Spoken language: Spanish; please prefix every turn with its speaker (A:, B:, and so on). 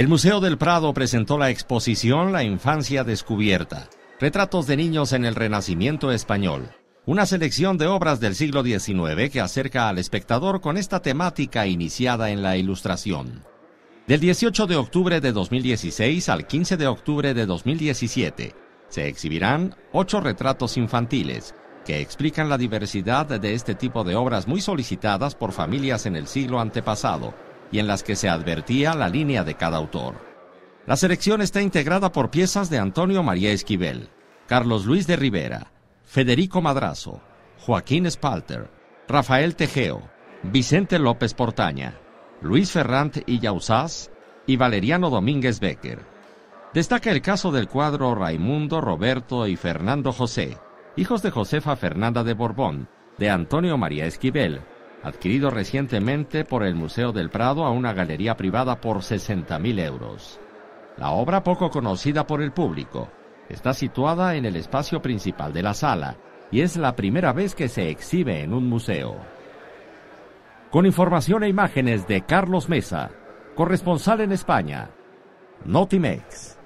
A: El Museo del Prado presentó la exposición La Infancia Descubierta, retratos de niños en el Renacimiento Español, una selección de obras del siglo XIX que acerca al espectador con esta temática iniciada en la ilustración. Del 18 de octubre de 2016 al 15 de octubre de 2017 se exhibirán ocho retratos infantiles que explican la diversidad de este tipo de obras muy solicitadas por familias en el siglo antepasado y en las que se advertía la línea de cada autor. La selección está integrada por piezas de Antonio María Esquivel, Carlos Luis de Rivera, Federico Madrazo, Joaquín Spalter, Rafael Tejeo, Vicente López Portaña, Luis Ferrant y Yauzás y Valeriano Domínguez Becker. Destaca el caso del cuadro Raimundo, Roberto y Fernando José, hijos de Josefa Fernanda de Borbón, de Antonio María Esquivel, adquirido recientemente por el Museo del Prado a una galería privada por 60.000 euros. La obra, poco conocida por el público, está situada en el espacio principal de la sala y es la primera vez que se exhibe en un museo. Con información e imágenes de Carlos Mesa, corresponsal en España, Notimex.